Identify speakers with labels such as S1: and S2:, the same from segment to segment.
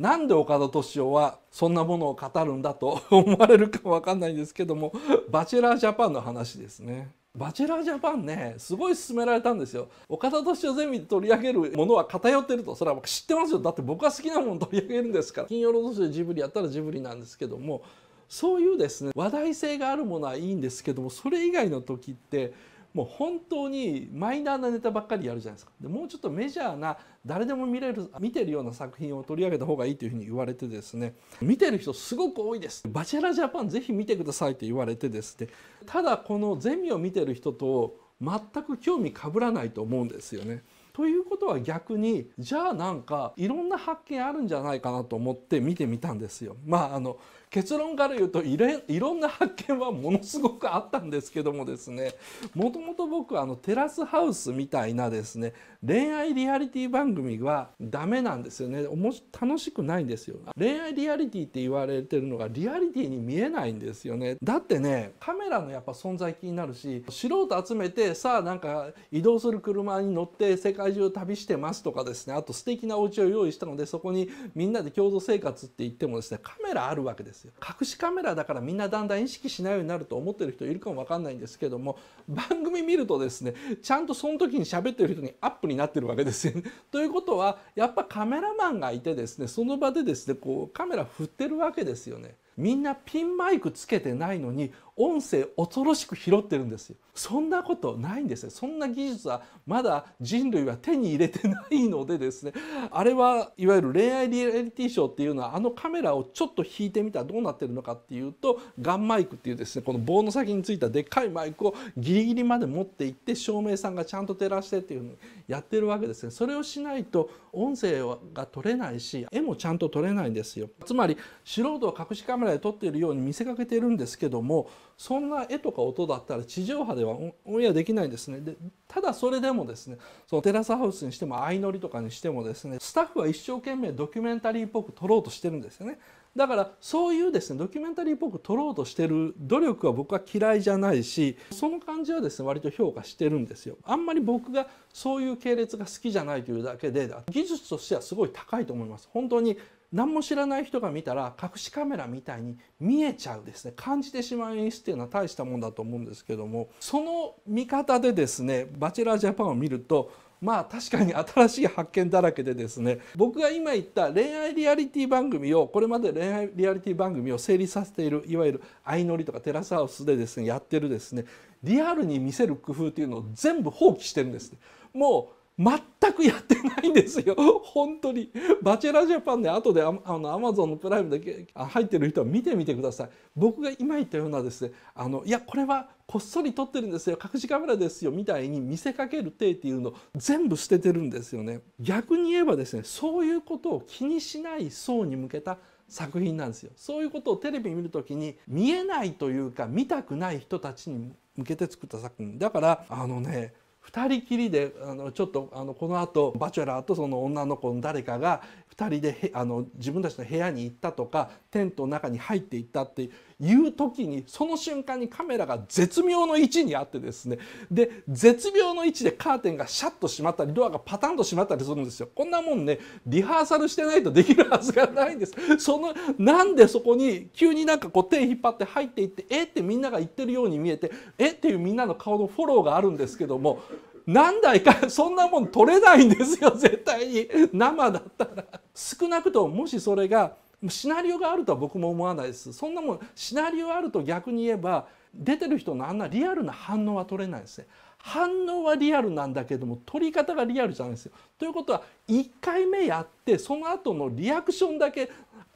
S1: なんで岡田敏夫はそんなものを語るんだと 思われるかわかんないんですけどもバチェラージャパンの話ですね。バチェラージャパンねすごい勧められたんですよ岡田敏夫ゼミで取り上げるものは偏ってるとそれは僕知ってますよだって僕は好きなもの取り上げるんですから金曜ロードショーでジブリやったらジブリなんですけどもそういうですね話題性があるものはいいんですけどもそれ以外の時ってもう本当にマイナーなネタばっかりやるじゃないですかでもうちょっとメジャーな誰でも見れる見てるような作品を取り上げた方がいいというふうに言われてですね見てる人すごく多いです「バチェラジャパンぜひ見てください」と言われてですねただこのゼミを見てる人と全く興味かぶらないと思うんですよね。ということは逆にじゃあなんかいろんな発見あるんじゃないかなと思って見てみたんですよ。まああの結論から言うといろんな発見はものすごくあったんですけどもですねもともと僕あのテラスハウスみたいなですね恋愛リアリティ番組はダメなんですよねおもし楽しくないんですよ恋愛リアリティって言われてるのがリアリティに見えないんですよねだってねカメラのやっぱ存在気になるし素人集めてさあなんか移動する車に乗って世界界中旅してますとかですねあと素敵なお家を用意したのでそこにみんなで共同生活って言ってもですねカメラあるわけですよ隠しカメラだからみんなだんだん意識しないようになると思ってる人いるかも分かんないんですけども番組見るとですねちゃんとその時に喋ってる人にアップになってるわけですよね。ということはやっぱカメラマンがいてですねその場でですねこうカメラ振ってるわけですよね。みんなピンマイクつけてないのに音声恐ろしく拾ってるんですよそんなことないんですよそんな技術はまだ人類は手に入れてないのでですねあれはいわゆる恋愛リアリティショーっていうのはあのカメラをちょっと引いてみたらどうなってるのかっていうとガンマイクっていうですねこの棒の先についたでっかいマイクをギリギリまで持っていって照明さんがちゃんと照らしてっていうふうにやってるわけですねそれをしないと音声が取れないし絵もちゃんと撮れないんですよつまり素人隠しカメラで撮っているように見せかけているんですけどもそんな絵とか音だったら地上波ではオンエアできないんですねでただそれでもですねそのテラスハウスにしても相乗りとかにしてもですねスタッフは一生懸命ドキュメンタリーっぽく撮ろうとしてるんですよねだからそういうですねドキュメンタリーっぽく撮ろうとしてる努力は僕は嫌いじゃないしその感じはですね割と評価してるんですよあんまり僕がそういう系列が好きじゃないというだけで技術としてはすごい高いと思います本当に何も知らない人が見たら隠しカメラみたいに見えちゃうですね感じてしまう演出っていうのは大したもんだと思うんですけどもその見方でですね「バチェラー・ジャパン」を見るとまあ確かに新しい発見だらけでですね僕が今言った恋愛リアリティ番組をこれまで恋愛リアリティ番組を成立させているいわゆる相乗りとかテラスハウスでですねやってるですねリアルに見せる工夫っていうのを全部放棄してるんです、ね、もう全くやってないんですよ 本当にバチェラージャパンで後であのアマゾンのプライムで入ってる人は見てみてください僕が今言ったようなですねあのいやこれはこっそり撮ってるんですよ隠しカメラですよみたいに見せかける手っていうの全部捨ててるんですよね逆に言えばですねそういうことを気にしない層に向けた作品なんですよそういうことをテレビ見る時に見えないというか見たくない人たちに向けて作った作品だからあのね2人きりであのちょっとあのこのあとバチュラーとその女の子の誰かが2人であの自分たちの部屋に行ったとかテントの中に入っていったって言う時にその瞬間にカメラが絶妙の位置にあってですねで絶妙の位置でカーテンがシャッと閉まったりドアがパタンと閉まったりするんですよこんなもんねリハーサルしてないとできるはずがないんですそのなんでそこに急になんかこう手引っ張って入っていってえってみんなが言ってるように見えてえっていうみんなの顔のフォローがあるんですけども何台かそんなもん取れないんですよ絶対に生だったら。少なくとももしそれがシナリオがあるとは僕も思わないですそんなもんシナリオあると逆に言えば出てる人のあんなリアルな反応は取れないですね反応はリアルなんだけども取り方がリアルじゃないですよ。ということは1回目やってその後のリアクションだけ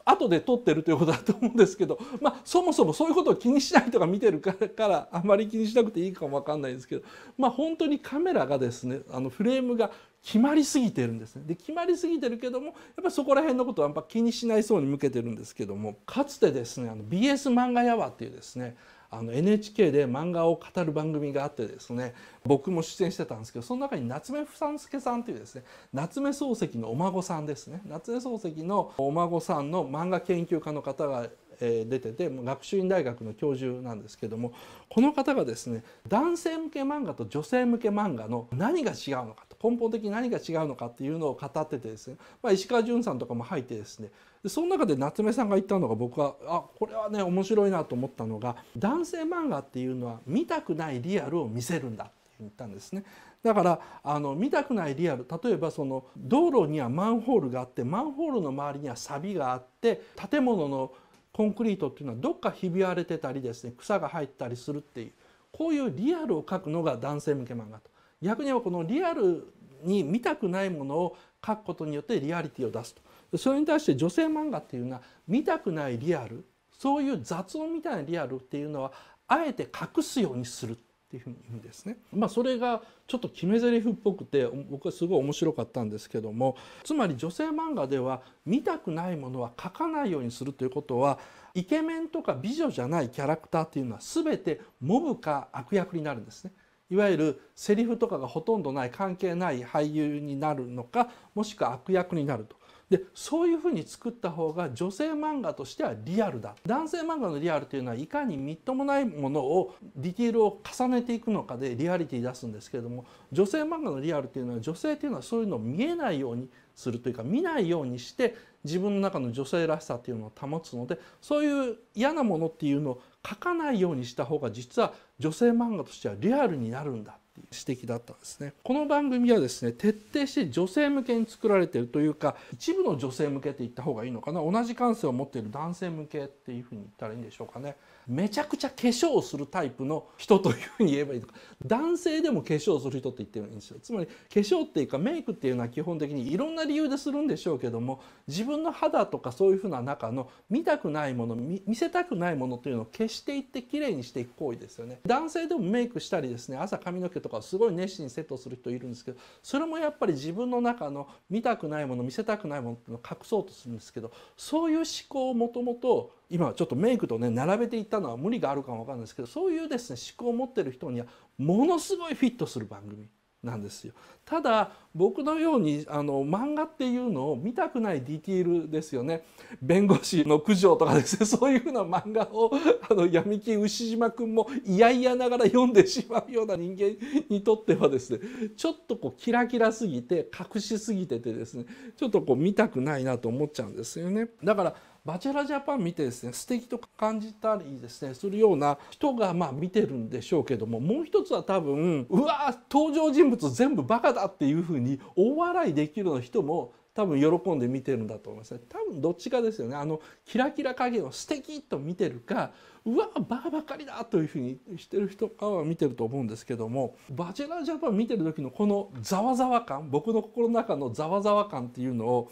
S1: 後で撮ってるということだと思うんですけど、まあ、そもそもそういうことを気にしない人が見てるからあまり気にしなくていいかも分かんないんですけど、まあ、本当にカメラがですねあのフレームが決まりすぎてるんですねで決まりすぎてるけどもやっぱりそこら辺のことはやっぱ気にしないそうに向けてるんですけどもかつてですねあの BS 漫画やわっていうですねあの NHK で漫画を語る番組があってですね僕も出演してたんですけどその中に夏目房助さんというですね夏目漱石のお孫さんですね夏目漱石のお孫さんの漫画研究家の方が出てて学習院大学の教授なんですけどもこの方がですね男性向け漫画と女性向け漫画の何が違うのかと。根本的に何が違うのかっていうのを語っててですね、まあ、石川淳さんとかも入ってですねでその中で夏目さんが言ったのが僕はあこれはね面白いなと思ったのが男性漫画っていうのは見たくないリアルを見せるんだって言ったんですねだからあの見たくないリアル例えばその道路にはマンホールがあってマンホールの周りにはサビがあって建物のコンクリートっていうのはどっかひび割れてたりですね草が入ったりするっていうこういうリアルを描くのが男性向け漫画と。逆にはこのリアルに見たくないものを書くことによってリアリティを出すとそれに対して女性漫画っていうのは見たくないリアルそういう雑音みたいなリアルっていうのはあえて隠すようにするっていうふうに言うんですね。まあ、それがちょっと決め台詞っぽくて僕はすごい面白かったんですけどもつまり女性漫画では見たくないものは書かないようにするということはイケメンとか美女じゃないキャラクターっていうのは全てモブか悪役になるんですね。いわゆるセリフとかがほとんどない関係ない俳優になるのかもしくは悪役になると。でそういうふうに作った方が女性漫画としてはリアルだ男性漫画のリアルというのはいかにみっともないものをディティールを重ねていくのかでリアリティ出すんですけれども女性漫画のリアルというのは女性というのはそういうのを見えないようにするというか見ないようにして自分の中の女性らしさっていうのを保つのでそういう嫌なものっていうのを書かないようにした方が実は女性漫画としてはリアルになるんだ指摘だったんですねこの番組はですね徹底して女性向けに作られてるというか一部の女性向けって言った方がいいのかな同じ感性を持っている男性向けっていうふうに言ったらいいんでしょうかねめちゃくちゃ化粧をするタイプの人というふうに言えばいいのか男性でも化粧をする人って言ってるんですよつまり化粧っていうかメイクっていうのは基本的にいろんな理由でするんでしょうけども自分の肌とかそういうふうな中の見たくないもの見せたくないものというのを消していってきれいにしていく行為ですよね男性でもメイクしたりですね朝髪の毛とかすごい熱心にセットする人いるんですけどそれもやっぱり自分の中の見たくないもの見せたくないものっていうのを隠そうとするんですけどそういう思考をもともと今ちょっとメイクとね並べていったのは無理があるかもわかんないですけどそういうですね思考を持ってる人にはものすごいフィットする番組。なんですよただ僕のようにあの漫画っていうのを見たくないディティールですよね弁護士の苦情とかですね そういうふうな漫画をあの闇金牛島君も嫌々ながら読んでしまうような人間にとってはですねちょっとこうキラキラすぎて隠しすぎててですねちょっとこう見たくないなと思っちゃうんですよね。だからバチェラジャパン見てですね素敵と感じたりですねするような人がまあ見てるんでしょうけどももう一つは多分うわ登場人物全部バカだっていうふうに大笑いできるような人も多分喜んで見てるんだと思いますね多分どっちかですよねあのキラキラ加減を素敵と見てるかうわバカばかりだというふうにしてる人かは見てると思うんですけども「バチェラージャパン」見てる時のこのざわざわ感僕の心の中のざわざわ感っていうのを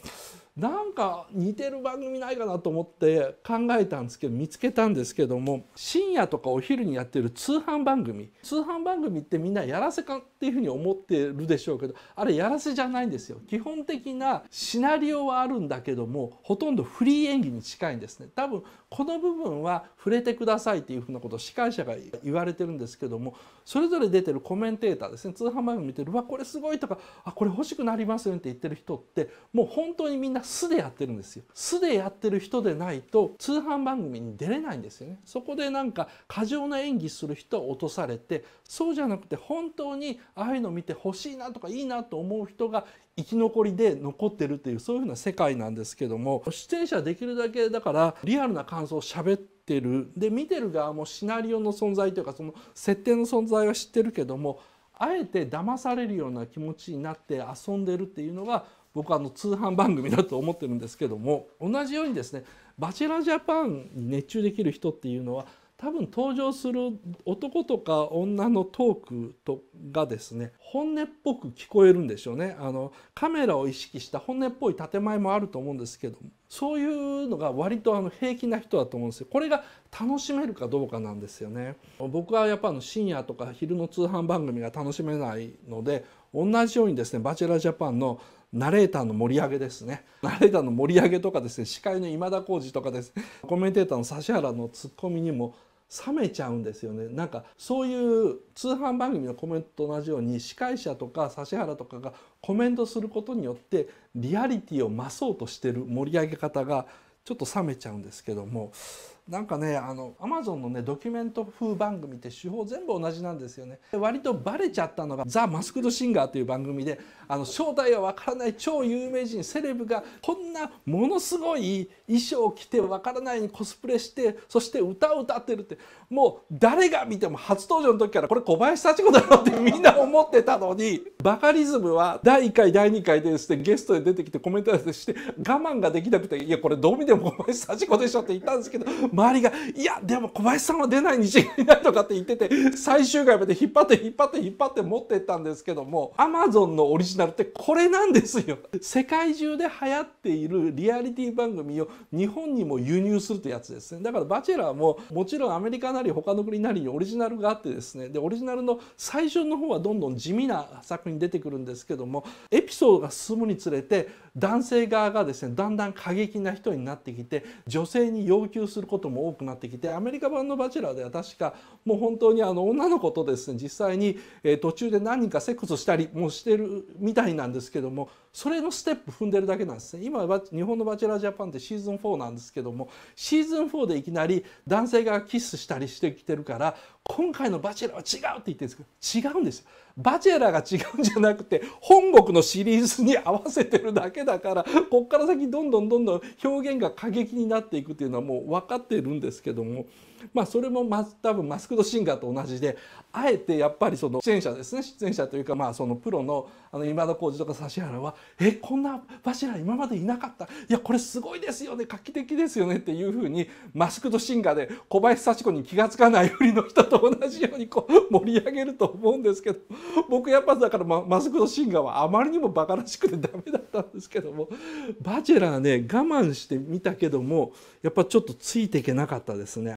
S1: なんか似てる番組ないかなと思って考えたんですけど見つけたんですけども深夜とかお昼にやってる通販番組通販番組ってみんなやらせかっていうふうに思ってるでしょうけどあれやらせじゃないんですよ基本的なシナリオはあるんだけどもほとんどフリー演技に近いんですね多分この部分は触れてくださいっていうふうなことを司会者が言われてるんですけどもそれぞれ出てるコメンテーターですね通販番組見てる「うわこれすごい」とか「あこれ欲しくなりますよ」って言ってる人ってもう本当にみんな素でやってるんですよ素でやってる人でないと通販番組に出れないんですよねそこでなんか過剰な演技する人は落とされてそうじゃなくて本当にああいうの見てほしいなとかいいなと思う人が生き残りで残ってるっていうそういうふうな世界なんですけども出演者はできるだけだからリアルな感想を喋ってるで見てる側もシナリオの存在というかその設定の存在は知ってるけどもあえて騙されるような気持ちになって遊んでるっていうのが僕はあの通販番組だと思ってるんですけども同じようにですね「バチェラジャパン」に熱中できる人っていうのは多分登場する男とか女のトークとがですね本音っぽく聞こえるんでしょうねあのカメラを意識した本音っぽい建前もあると思うんですけどもそういうのが割とあの平気な人だと思うんですよこれが楽しめるかどうかなんですよね僕はやっぱあの深夜とか昼の通販番組が楽しめないので同じようにですね「バチェラージャパン」のナレーターの盛り上げですねナレーターの盛り上げとかですね司会の今田耕司とかですコメンテーターの指原のツッコミにも冷めちゃうんですよねなんかそういう通販番組のコメントと同じように司会者とか指原とかがコメントすることによってリアリティを増そうとしてる盛り上げ方がちょっと冷めちゃうんですけどもなんかねあのアマゾンのねドキュメント風番組って手法全部同じなんですよね割とバレちゃったのが「ザ・マスクド・シンガー」という番組であの正体はわからない超有名人セレブがこんなものすごい衣装を着てわからないにコスプレしてそして歌を歌ってるってもう誰が見ても初登場の時からこれ小林幸子だろってみんな思ってたのにバカリズムは第1回第2回ででゲストで出てきてコメントして我慢ができなくて「いやこれどう見ても小林幸子でしょ」って言ったんですけど周りが「いやでも小林さんは出ない日違いない」とかって言ってて最終回まで引っ張って引っ張って引っ張って持ってったんですけども Amazon のオリジナルってこれなんですよ。世界中で流行っているリアリティ番組を日本にも輸入するというやつですね。だからバチェラーももちろんアメリカなり他の国なりにオリジナルがあってですねでオリジナルの最初の方はどんどん地味な作品出てくるんですけどもエピソードが進むにつれて男性側がですねだんだん過激な人になってきて女性に要求することことも多くなってきてアメリカ版の「バチェラー」では確かもう本当にあの女の子とですね実際に、え途中で何人かセックスしたりもしてるみたいなんですけどもそれのステップ踏んでるだけなんですね今日本の「バチェラージャパン」ってシーズン4なんですけどもシーズン4でいきなり男性がキスしたりしてきてるから今回の「バチェラー」は違うって言ってるんですけど違うんですよ。バチェラーが違うんじゃなくて本国のシリーズに合わせてるだけだからこっから先どんどんどんどん表現が過激になっていくっていうのはもう分かっているんですけども まあ、それもま多分マスクドシンガーと同じであえてやっぱりその出演者ですね出演者というかまあそのプロのあの今田耕司とか指原は「えこんな柱今までいなかったいやこれすごいですよね画期的ですよね」っていうふうにマスクドシンガーで小林幸子に気が付かないふりの人と同じようにこう盛り上げると思うんですけど僕やっぱだからママスクドシンガーはあまりにもバカらしくてダメだったんですけども「バチェラーね」我慢してみたけどもやっぱちょっとついていけなかったですね。